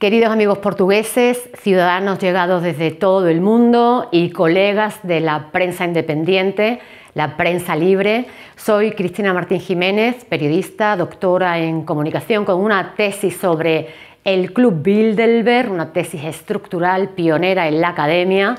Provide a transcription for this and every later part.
Queridos amigos portugueses, ciudadanos llegados desde todo el mundo y colegas de la prensa independiente, la prensa libre, soy Cristina Martín Jiménez, periodista, doctora en comunicación con una tesis sobre el Club Bilderberg, una tesis estructural pionera en la academia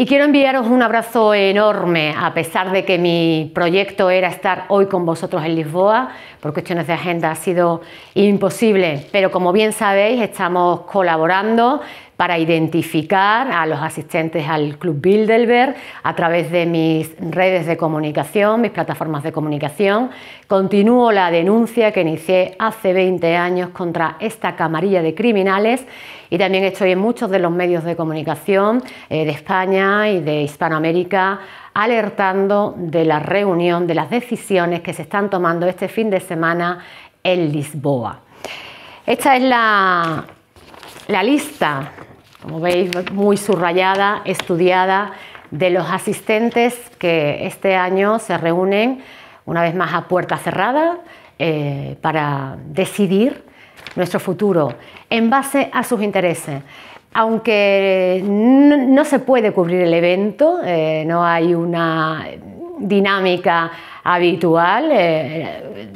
y quiero enviaros un abrazo enorme, a pesar de que mi proyecto era estar hoy con vosotros en Lisboa, por cuestiones de agenda ha sido imposible, pero como bien sabéis estamos colaborando para identificar a los asistentes al Club Bilderberg a través de mis redes de comunicación, mis plataformas de comunicación. Continúo la denuncia que inicié hace 20 años contra esta camarilla de criminales y también estoy en muchos de los medios de comunicación eh, de España y de Hispanoamérica alertando de la reunión, de las decisiones que se están tomando este fin de semana en Lisboa. Esta es la lista como veis, muy subrayada, estudiada, de los asistentes que este año se reúnen una vez más a puerta cerrada eh, para decidir nuestro futuro en base a sus intereses. Aunque no, se puede cubrir el evento, eh, no hay una dinámica habitual eh,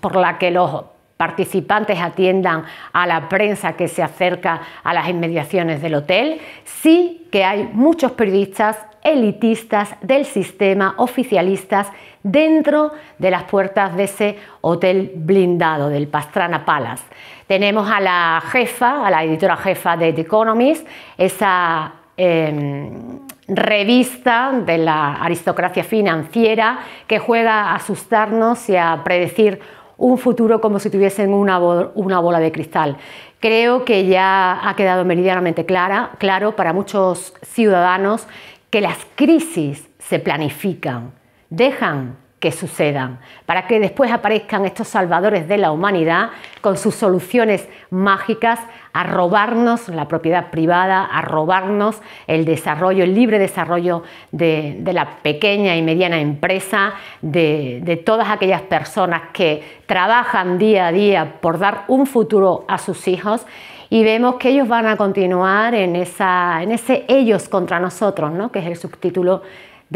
por la que los participantes atiendan a la prensa que se acerca a las inmediaciones del hotel, sí que hay muchos periodistas elitistas del sistema, oficialistas, dentro de las puertas de ese hotel blindado del Pastrana Palace. Tenemos a la jefa, a la editora jefa de The Economist, esa em, revista de la aristocracia financiera que juega a asustarnos y a predecir un futuro como si tuviesen una, una bola de cristal. Creo que ya ha quedado meridianamente clara, claro para muchos ciudadanos que las crisis se planifican, dejan que sucedan, para que después aparezcan estos salvadores de la humanidad con sus soluciones mágicas a robarnos la propiedad privada, a robarnos el desarrollo, el libre desarrollo de, la pequeña y mediana empresa, de, de todas aquellas personas que trabajan día a día por dar un futuro a sus hijos y vemos que ellos van a continuar en, esa, en ese ellos contra nosotros, ¿no? que es el subtítulo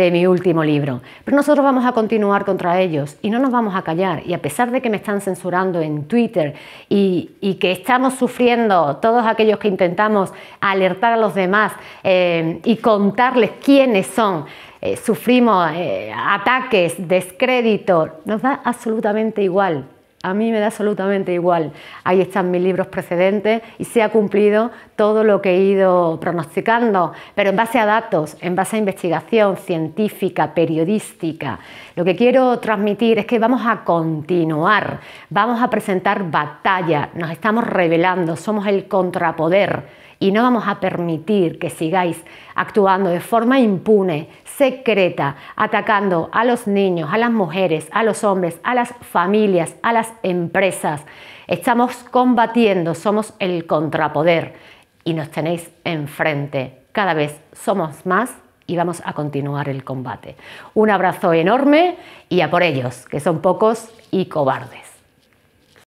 de mi último libro. Pero nosotros vamos a continuar contra ellos y no nos vamos a callar. Y a pesar de que me están censurando en Twitter y, que estamos sufriendo todos aquellos que intentamos alertar a los demás eh, y contarles quiénes son, eh, sufrimos eh, ataques, descrédito, nos da absolutamente igual. A mí me da absolutamente igual. Ahí están mis libros precedentes y se ha cumplido todo lo que he ido pronosticando, pero en base a datos, en base a investigación científica, periodística. Lo que quiero transmitir es que vamos a continuar, vamos a presentar batalla, nos estamos revelando, somos el contrapoder y no vamos a permitir que sigáis actuando de forma impune, secreta, atacando a los niños, a las mujeres, a los hombres, a las familias, a las empresas. Estamos combatiendo, somos el contrapoder y nos tenéis enfrente. Cada vez somos más y vamos a continuar el combate. Un abrazo enorme y a por ellos, que son pocos y cobardes.